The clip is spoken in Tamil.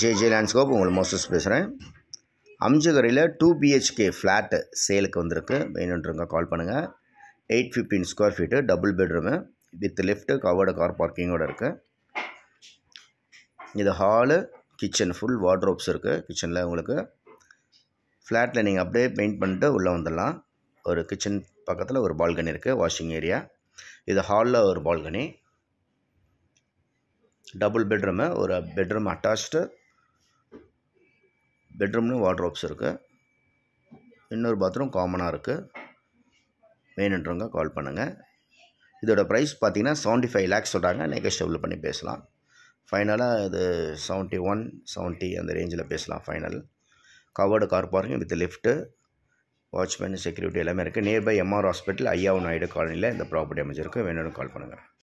ஜே ஜே லேண்ட்ஸ்கோப் உங்களை மோசஸ் பேசுகிறேன் அம்ஜகரியில் டூ பிஹெச்கே ஃப்ளாட்டு சேலுக்கு வந்திருக்கு வேணுன்றவங்க கால் பண்ணுங்கள் eight fifteen square feet double bedroom with lift covered car பார்க்கிங்கோடு இருக்குது இது ஹாலு கிச்சன் ஃபுல் வாட்ரோப்ஸ் இருக்குது கிச்சனில் உங்களுக்கு ஃப்ளாட்டில் நீங்கள் அப்படியே பெயிண்ட் பண்ணிட்டு உள்ளே வந்துடலாம் ஒரு கிச்சன் பக்கத்தில் ஒரு பால்கனி இருக்குது வாஷிங் ஏரியா இது ஹாலில் ஒரு பால்கனி டபுள் பெட்ரூமு ஒரு பெட்ரூம் அட்டாச்டு பெட்ரூம்லேயும் வாட்ரோப்ஸ் இருக்குது இன்னொரு பாத்ரூம் காமனாக இருக்குது வேணுன்றவங்க கால் பண்ணுங்கள் இதோட ப்ரைஸ் பார்த்தீங்கன்னா செவன்ட்டி ஃபைவ் லேக்ஸ் சொல்கிறாங்க டெவலப் பண்ணி பேசலாம் ஃபைனலாக இது செவன்ட்டி ஒன் செவன்ட்டி அந்த ரேஞ்சில் பேசலாம் final covered car parking with lift watchman security எல்லாமே இருக்குது nearby MR hospital Ayyavu Naidu காலனியில் இந்த ப்ராப்பர்ட்டி அமைச்சிருக்கு வேணும்னு கால் பண்ணுங்கள்